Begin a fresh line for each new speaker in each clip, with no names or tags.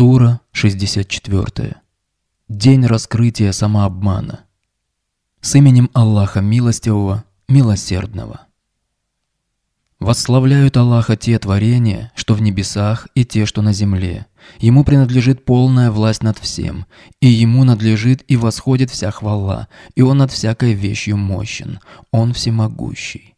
Сура 64. День раскрытия самообмана. С именем Аллаха Милостивого, Милосердного. Восславляют Аллаха те творения, что в небесах и те, что на земле. Ему принадлежит полная власть над всем, и Ему надлежит и восходит вся хвала, и Он над всякой вещью мощен, Он всемогущий.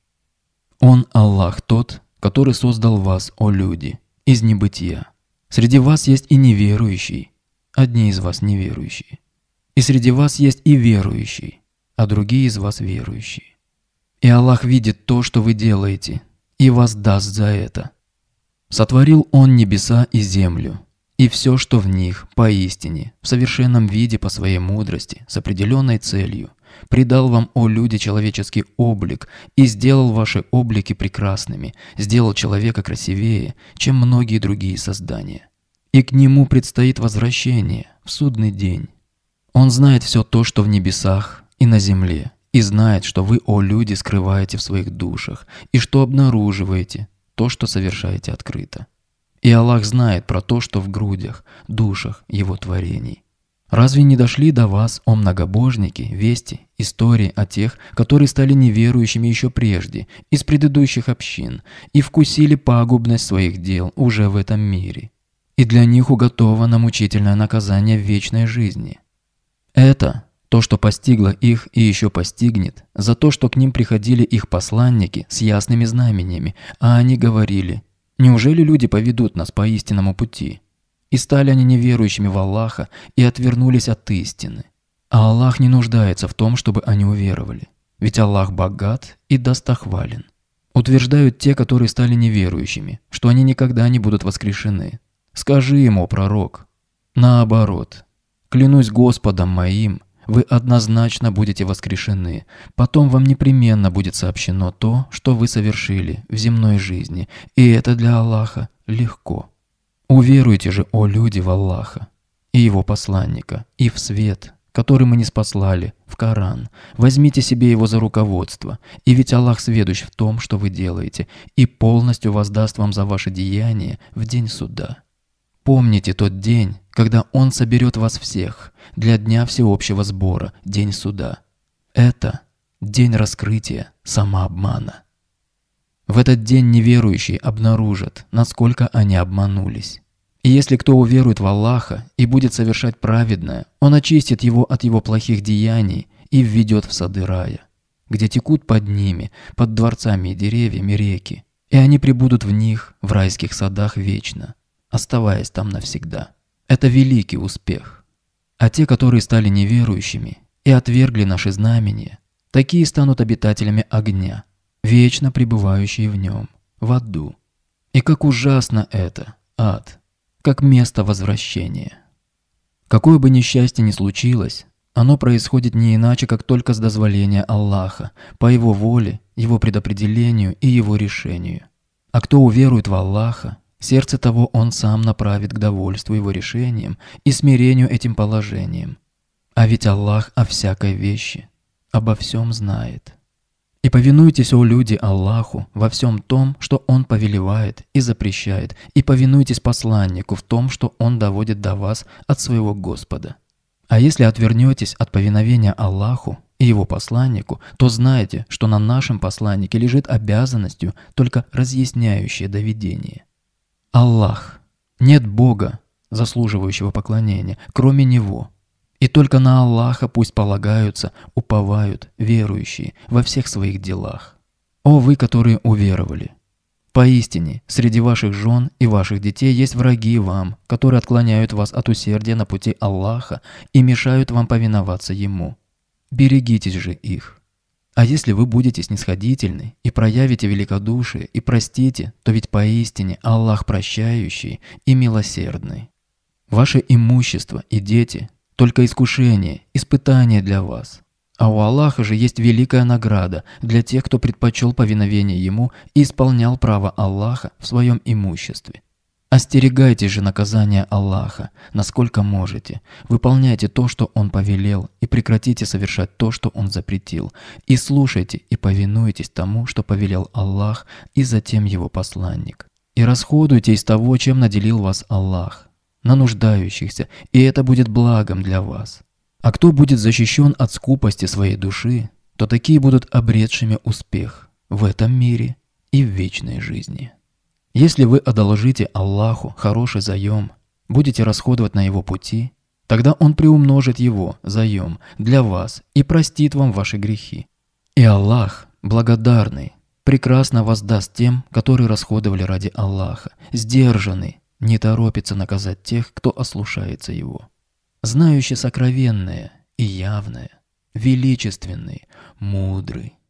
Он Аллах тот, который создал вас, о люди, из небытия. Среди вас есть и неверующие, одни из вас неверующие. И среди вас есть и верующие, а другие из вас верующие. И Аллах видит то, что вы делаете, и воздаст за это. Сотворил Он небеса и землю, и все, что в них, поистине, в совершенном виде по своей мудрости, с определенной целью, придал вам, о люди, человеческий облик, и сделал ваши облики прекрасными, сделал человека красивее, чем многие другие создания. И к нему предстоит возвращение в судный день. Он знает все то, что в небесах и на земле, и знает, что вы, о люди, скрываете в своих душах, и что обнаруживаете то, что совершаете открыто. И Аллах знает про то, что в грудях, душах его творений. Разве не дошли до вас, о многобожники, вести, истории о тех, которые стали неверующими еще прежде, из предыдущих общин, и вкусили пагубность своих дел уже в этом мире? и для них уготовано мучительное наказание вечной жизни. Это то, что постигло их и еще постигнет, за то, что к ним приходили их посланники с ясными знамениями, а они говорили «Неужели люди поведут нас по истинному пути?» И стали они неверующими в Аллаха и отвернулись от истины. А Аллах не нуждается в том, чтобы они уверовали. Ведь Аллах богат и достохвален. Утверждают те, которые стали неверующими, что они никогда не будут воскрешены, Скажи ему, пророк. Наоборот. Клянусь Господом моим, вы однозначно будете воскрешены. Потом вам непременно будет сообщено то, что вы совершили в земной жизни. И это для Аллаха легко. Уверуйте же, о люди, в Аллаха и его посланника, и в свет, который мы не спаслали, в Коран. Возьмите себе его за руководство, и ведь Аллах сведущ в том, что вы делаете, и полностью воздаст вам за ваши деяния в день суда. Помните тот день, когда Он соберет вас всех для Дня Всеобщего Сбора, День Суда. Это день раскрытия самообмана. В этот день неверующие обнаружат, насколько они обманулись. И если кто уверует в Аллаха и будет совершать праведное, он очистит его от его плохих деяний и введет в сады рая, где текут под ними, под дворцами и деревьями реки, и они прибудут в них, в райских садах вечно оставаясь там навсегда. Это великий успех. А те, которые стали неверующими и отвергли наши знамения, такие станут обитателями огня, вечно пребывающие в нем, в аду. И как ужасно это, ад, как место возвращения. Какое бы несчастье ни случилось, оно происходит не иначе, как только с дозволения Аллаха, по его воле, его предопределению и его решению. А кто уверует в Аллаха, Сердце того он сам направит к довольству его решением и смирению этим положением. А ведь Аллах о всякой вещи, обо всем знает. И повинуйтесь, о люди, Аллаху во всем том, что Он повелевает и запрещает, и повинуйтесь посланнику в том, что Он доводит до вас от своего Господа. А если отвернетесь от повиновения Аллаху и Его посланнику, то знайте, что на нашем посланнике лежит обязанностью только разъясняющее доведение. Аллах. Нет Бога, заслуживающего поклонения, кроме Него. И только на Аллаха пусть полагаются, уповают верующие во всех своих делах. О вы, которые уверовали! Поистине, среди ваших жен и ваших детей есть враги вам, которые отклоняют вас от усердия на пути Аллаха и мешают вам повиноваться Ему. Берегитесь же их. А если вы будете снисходительны и проявите великодушие и простите, то ведь поистине Аллах прощающий и милосердный. Ваше имущество и дети – только искушение, испытание для вас. А у Аллаха же есть великая награда для тех, кто предпочел повиновение Ему и исполнял право Аллаха в своем имуществе. Остерегайте же наказания Аллаха, насколько можете. Выполняйте то, что Он повелел, и прекратите совершать то, что Он запретил. И слушайте и повинуйтесь тому, что повелел Аллах и затем Его посланник. И расходуйте из того, чем наделил вас Аллах, на нуждающихся, и это будет благом для вас. А кто будет защищен от скупости своей души, то такие будут обретшими успех в этом мире и в вечной жизни. Если вы одолжите Аллаху хороший заем, будете расходовать на его пути, тогда он приумножит его заем для вас и простит вам ваши грехи. И Аллах, благодарный, прекрасно воздаст тем, которые расходовали ради Аллаха, сдержанный, не торопится наказать тех, кто ослушается его. Знающий сокровенное и явное, величественный, мудрый.